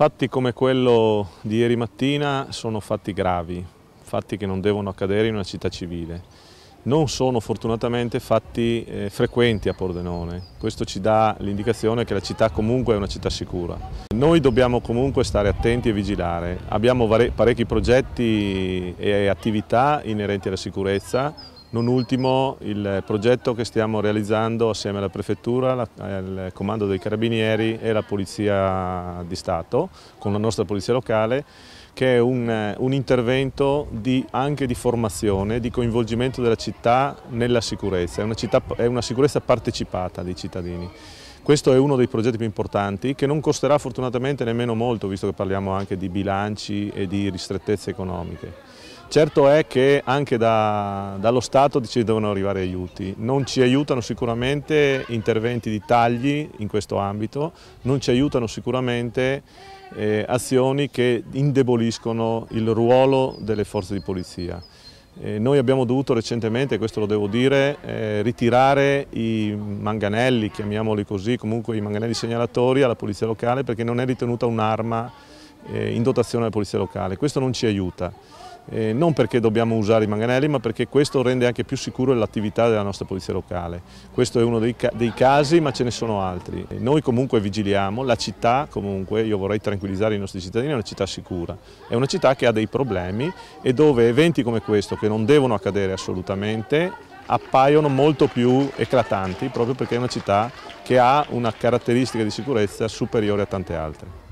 Fatti come quello di ieri mattina sono fatti gravi, fatti che non devono accadere in una città civile. Non sono fortunatamente fatti eh, frequenti a Pordenone, questo ci dà l'indicazione che la città comunque è una città sicura. Noi dobbiamo comunque stare attenti e vigilare, abbiamo parecchi progetti e attività inerenti alla sicurezza, non ultimo il progetto che stiamo realizzando assieme alla Prefettura, al Comando dei Carabinieri e alla Polizia di Stato, con la nostra Polizia Locale, che è un, un intervento di, anche di formazione, di coinvolgimento della città nella sicurezza. È una, città, è una sicurezza partecipata dei cittadini. Questo è uno dei progetti più importanti che non costerà fortunatamente nemmeno molto, visto che parliamo anche di bilanci e di ristrettezze economiche. Certo è che anche da, dallo Stato ci devono arrivare aiuti, non ci aiutano sicuramente interventi di tagli in questo ambito, non ci aiutano sicuramente eh, azioni che indeboliscono il ruolo delle forze di polizia. Eh, noi abbiamo dovuto recentemente, questo lo devo dire, eh, ritirare i manganelli, chiamiamoli così, comunque i manganelli segnalatori alla polizia locale perché non è ritenuta un'arma eh, in dotazione alla polizia locale. Questo non ci aiuta eh, non perché dobbiamo usare i manganelli ma perché questo rende anche più sicuro l'attività della nostra polizia locale. Questo è uno dei, ca dei casi ma ce ne sono altri. E eh, noi comunque vigiliamo, la città comunque, io vorrei tranquillizzare i nostri cittadini, è una città sicura, è una città che ha dei problemi e dove eventi come questo che non devono accadere assolutamente appaiono molto più eclatanti proprio perché è una città che ha una caratteristica di sicurezza superiore a tante altre.